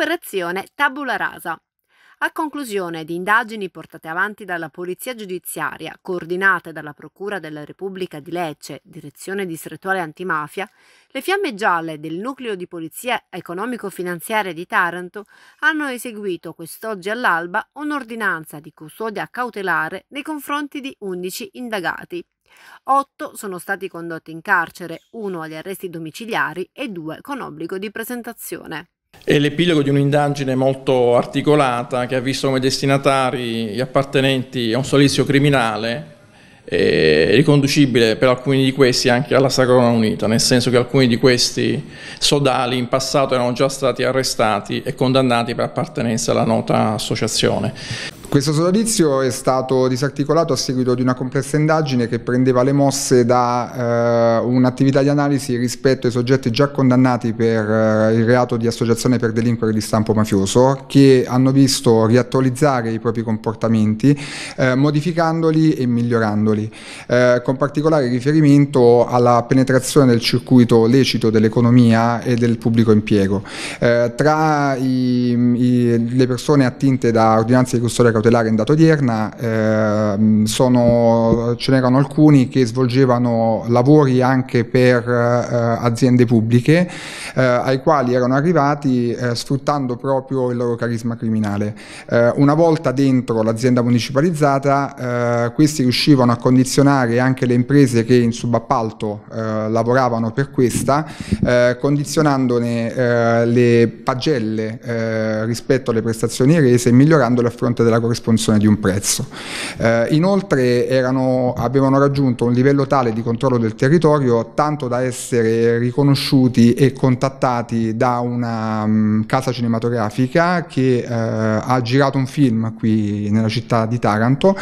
Operazione Tabula Rasa. A conclusione di indagini portate avanti dalla Polizia Giudiziaria, coordinate dalla Procura della Repubblica di Lecce, Direzione Distrettuale Antimafia, le fiamme gialle del Nucleo di Polizia Economico-Finanziaria di Taranto hanno eseguito quest'oggi all'alba un'ordinanza di custodia cautelare nei confronti di 11 indagati. 8 sono stati condotti in carcere, uno agli arresti domiciliari e due con obbligo di presentazione. È l'epilogo di un'indagine molto articolata che ha visto come destinatari gli appartenenti a un solizio criminale eh, riconducibile per alcuni di questi anche alla Sacrona Unita, nel senso che alcuni di questi sodali in passato erano già stati arrestati e condannati per appartenenza alla nota associazione. Questo sodalizio è stato disarticolato a seguito di una complessa indagine che prendeva le mosse da eh, un'attività di analisi rispetto ai soggetti già condannati per eh, il reato di associazione per delinquere di stampo mafioso che hanno visto riattualizzare i propri comportamenti eh, modificandoli e migliorandoli, eh, con particolare riferimento alla penetrazione del circuito lecito dell'economia e del pubblico impiego. Eh, tra i, i, le persone attinte da ordinanze di custodia cautelare in data odierna, eh, sono, ce n'erano alcuni che svolgevano lavori anche per eh, aziende pubbliche, eh, ai quali erano arrivati eh, sfruttando proprio il loro carisma criminale. Eh, una volta dentro l'azienda municipalizzata, eh, questi riuscivano a condizionare anche le imprese che in subappalto lavoravano per questa, condizionandone le pagelle rispetto alle prestazioni rese e migliorandole a fronte della corruzione corresponsione di un prezzo. Eh, inoltre erano, avevano raggiunto un livello tale di controllo del territorio tanto da essere riconosciuti e contattati da una um, casa cinematografica che eh, ha girato un film qui nella città di Taranto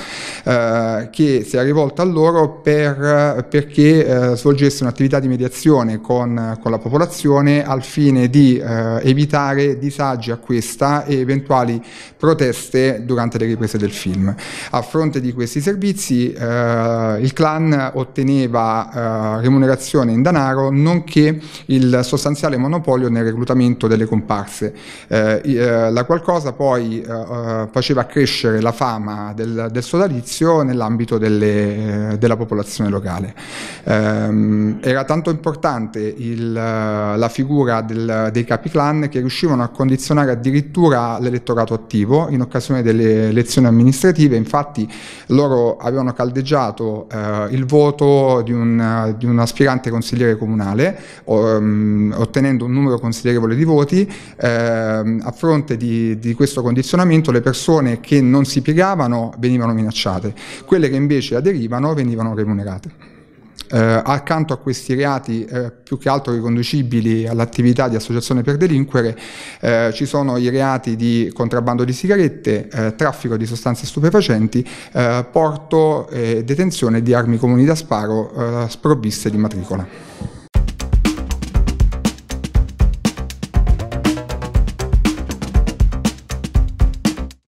eh, che si è rivolta a loro per, perché eh, svolgesse un'attività di mediazione con, con, la popolazione al fine di eh, evitare disagi a questa e eventuali proteste durante durante le riprese del film. A fronte di questi servizi eh, il clan otteneva eh, remunerazione in denaro nonché il sostanziale monopolio nel reclutamento delle comparse. Eh, eh la qualcosa poi eh, eh, faceva crescere la fama del, del sodalizio nell'ambito delle, della popolazione locale. Ehm, era tanto importante il, la figura del, dei capi clan che riuscivano a condizionare addirittura l'elettorato attivo in occasione delle elezioni amministrative, infatti loro avevano caldeggiato eh, il voto di un, di un, aspirante consigliere comunale, um, ottenendo un numero considerevole di voti. Eh, a fronte di, di, questo condizionamento le persone che non si piegavano venivano minacciate, quelle che invece aderivano venivano remunerate eh, accanto a questi reati eh, più che altro riconducibili all'attività di associazione per delinquere eh, ci sono i reati di contrabbando di sigarette, eh, traffico di sostanze stupefacenti, eh, porto e detenzione di armi comuni da sparo eh, sprovviste di matricola.